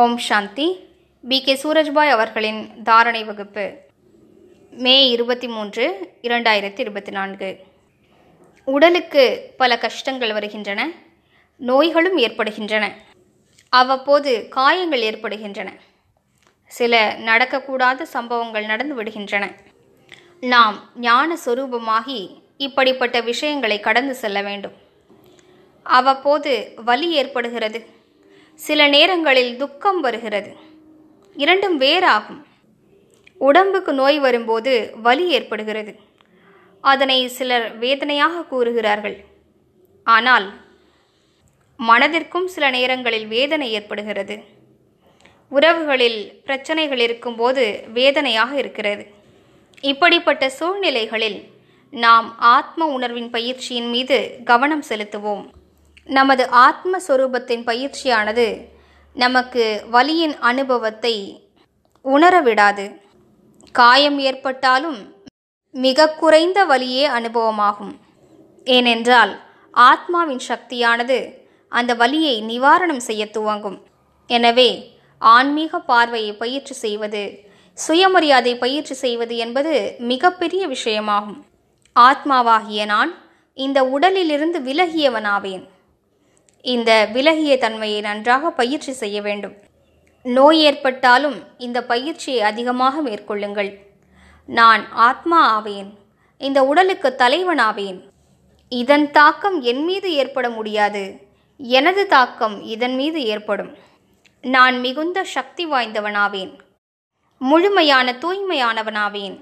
ஓம் சாந்தி B K சூரஜ்பாய் அவர்களின் தாரணை வகுப்பு மே இருபத்தி மூன்று இரண்டாயிரத்தி இருபத்தி நான்கு உடலுக்கு பல கஷ்டங்கள் வருகின்றன நோய்களும் ஏற்படுகின்றன அவ்வப்போது காயங்கள் ஏற்படுகின்றன சில நடக்கக்கூடாத சம்பவங்கள் நடந்து விடுகின்றன நாம் ஞான சொரூபமாகி இப்படிப்பட்ட விஷயங்களை கடந்து செல்ல வேண்டும் அவ்வப்போது வலி ஏற்படுகிறது சில நேரங்களில் துக்கம் வருகிறது இரண்டும் வேறாகும் உடம்புக்கு நோய் வரும்போது வலி ஏற்படுகிறது அதனை சிலர் வேதனையாக கூறுகிறார்கள் ஆனால் மனதிற்கும் சில நேரங்களில் வேதனை ஏற்படுகிறது உறவுகளில் பிரச்சனைகள் இருக்கும்போது வேதனையாக இருக்கிறது இப்படிப்பட்ட சூழ்நிலைகளில் நாம் ஆத்ம உணர்வின் பயிற்சியின் மீது கவனம் செலுத்துவோம் நமது ஆத்மஸ்வரூபத்தின் பயிற்சியானது நமக்கு வலியின் அனுபவத்தை உணர விடாது காயம் ஏற்பட்டாலும் மிக குறைந்த வலியே அனுபவமாகும் ஏனென்றால் ஆத்மாவின் சக்தியானது அந்த வலியை நிவாரணம் செய்ய துவங்கும் எனவே ஆன்மீக பார்வையை பயிற்சி செய்வது சுயமரியாதை பயிற்சி செய்வது என்பது மிகப்பெரிய விஷயமாகும் ஆத்மாவாகிய நான் இந்த உடலிலிருந்து விலகியவனாவேன் இந்த விலகிய தன்மையை நன்றாக பயிற்சி செய்ய வேண்டும் நோய் ஏற்பட்டாலும் இந்த பயிற்சியை அதிகமாக மேற்கொள்ளுங்கள் நான் ஆத்மா ஆவேன் இந்த உடலுக்கு தலைவன் ஆவேன் இதன் தாக்கம் என் மீது ஏற்பட முடியாது எனது தாக்கம் இதன் மீது ஏற்படும் நான் மிகுந்த சக்தி வாய்ந்தவனாவேன் முழுமையான தூய்மையானவனாவேன்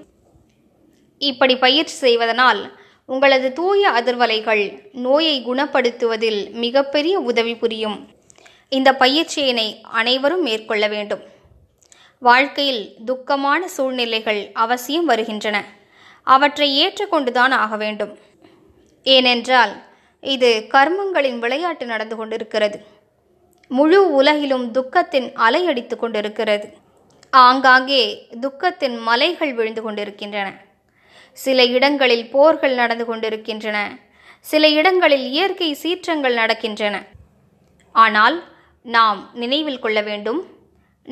இப்படி பயிற்சி செய்வதனால் உங்களது தூய அதிர்வலைகள் நோயை குணப்படுத்துவதில் மிகப்பெரிய உதவி புரியும் இந்த பயிற்சியினை அனைவரும் மேற்கொள்ள வேண்டும் வாழ்க்கையில் துக்கமான சூழ்நிலைகள் அவசியம் வருகின்றன அவற்றை ஏற்றுக்கொண்டுதான் ஆக வேண்டும் ஏனென்றால் இது கர்மங்களின் விளையாட்டு நடந்து கொண்டிருக்கிறது முழு உலகிலும் துக்கத்தின் அலையடித்து கொண்டிருக்கிறது ஆங்காங்கே துக்கத்தின் மலைகள் விழுந்து கொண்டிருக்கின்றன சில இடங்களில் போர்கள் நடந்து கொண்டிருக்கின்றன சில இடங்களில் இயற்கை சீற்றங்கள் நடக்கின்றன ஆனால் நாம் நினைவில் கொள்ள வேண்டும்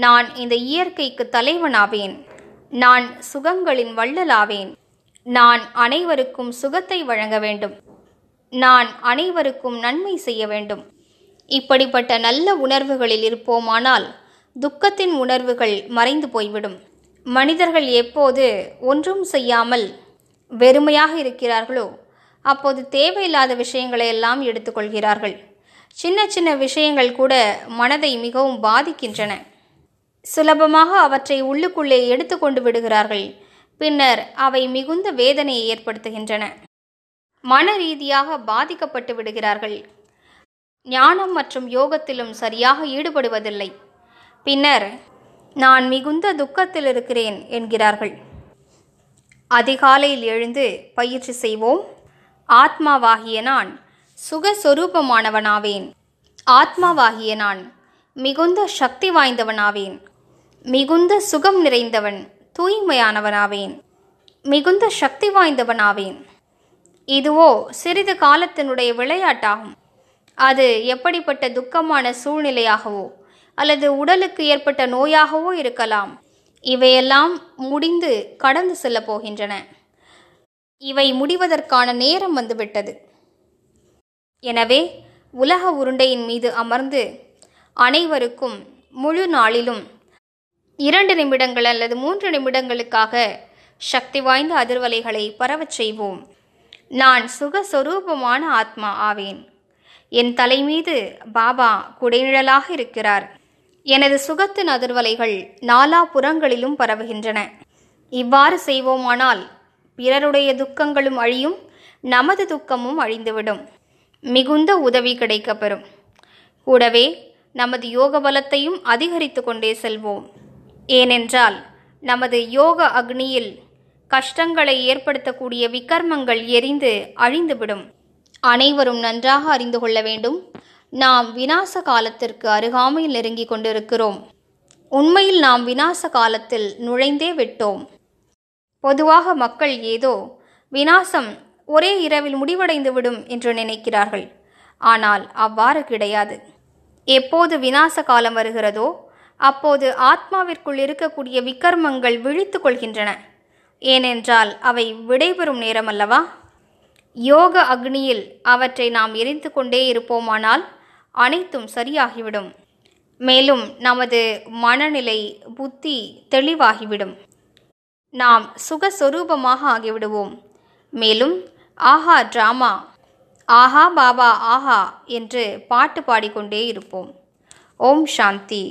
நான் இந்த இயற்கைக்கு தலைவனாவேன் நான் சுகங்களின் வள்ளலாவேன் நான் அனைவருக்கும் சுகத்தை வழங்க வேண்டும் நான் அனைவருக்கும் நன்மை செய்ய வேண்டும் இப்படிப்பட்ட நல்ல உணர்வுகளில் இருப்போமானால் துக்கத்தின் உணர்வுகள் மறைந்து போய்விடும் மனிதர்கள் எப்போது ஒன்றும் செய்யாமல் வெறுமையாக இருக்கிறார்களோ அப்போது தேவையில்லாத விஷயங்களை எல்லாம் எடுத்துக்கொள்கிறார்கள் சின்ன சின்ன விஷயங்கள் கூட மனதை மிகவும் பாதிக்கின்றன சுலபமாக அவற்றை உள்ளுக்குள்ளே எடுத்துக்கொண்டு விடுகிறார்கள் பின்னர் அவை மிகுந்த வேதனையை ஏற்படுத்துகின்றன மன ரீதியாக பாதிக்கப்பட்டு விடுகிறார்கள் ஞானம் மற்றும் யோகத்திலும் சரியாக ஈடுபடுவதில்லை பின்னர் நான் மிகுந்த துக்கத்தில் இருக்கிறேன் என்கிறார்கள் அதிகாலையில் எழுந்து பயிற்சி செய்வோம் ஆத்மாவாகிய நான் சுகஸ்வரூபமானவனாவேன் ஆத்மாவாகிய நான் மிகுந்த சக்தி வாய்ந்தவனாவேன் மிகுந்த சுகம் நிறைந்தவன் தூய்மையானவனாவேன் மிகுந்த சக்தி வாய்ந்தவனாவேன் இதுவோ சிறிது காலத்தினுடைய விளையாட்டாகும் அது எப்படிப்பட்ட துக்கமான சூழ்நிலையாகவோ அல்லது உடலுக்கு ஏற்பட்ட நோயாகவோ இருக்கலாம் இவையெல்லாம் முடிந்து கடந்து செல்ல போகின்றன இவை முடிவதற்கான நேரம் வந்துவிட்டது எனவே உலக உருண்டையின் மீது அமர்ந்து அனைவருக்கும் முழு நாளிலும் இரண்டு நிமிடங்கள் அல்லது மூன்று நிமிடங்களுக்காக சக்தி வாய்ந்த அதிர்வலைகளை பரவச் செய்வோம் நான் சுகஸ்வரூபமான ஆத்மா ஆவேன் என் தலைமீது பாபா குடைநிழலாக இருக்கிறார் எனது சுகத்தின் அதிர்வலைகள் நாலா புறங்களிலும் பரவுகின்றன இவ்வாறு செய்வோமானால் பிறருடைய துக்கங்களும் அழியும் நமது துக்கமும் அழிந்துவிடும் மிகுந்த உதவி கிடைக்கப்பெறும் கூடவே நமது யோக பலத்தையும் அதிகரித்து கொண்டே செல்வோம் ஏனென்றால் நமது யோக அக்னியில் கஷ்டங்களை ஏற்படுத்தக்கூடிய விக்கர்மங்கள் எரிந்து அழிந்துவிடும் அனைவரும் நன்றாக அறிந்து கொள்ள வேண்டும் நாம் விநாச காலத்திற்கு அருகாமையில் நெருங்கிக் கொண்டிருக்கிறோம் உண்மையில் நாம் வினாச காலத்தில் நுழைந்தே விட்டோம் பொதுவாக மக்கள் ஏதோ வினாசம் ஒரே இரவில் முடிவடைந்து விடும் என்று நினைக்கிறார்கள் ஆனால் அவ்வாறு கிடையாது எப்போது வினாச காலம் வருகிறதோ அப்போது ஆத்மாவிற்குள் இருக்கக்கூடிய விக்கர்மங்கள் விழித்து கொள்கின்றன ஏனென்றால் அவை விடைபெறும் நேரம் அல்லவா யோக அக்னியில் அவற்றை நாம் எரிந்து கொண்டே இருப்போமானால் அனைத்தும் சரியாகிவிடும் மேலும் நமது மனநிலை புத்தி தெளிவாகிவிடும் நாம் சுகஸ்வரூபமாக ஆகிவிடுவோம் மேலும் ஆஹா ட்ராமா ஆஹா பாபா ஆஹா என்று பாட்டு பாடிக்கொண்டே இருப்போம் ஓம் சாந்தி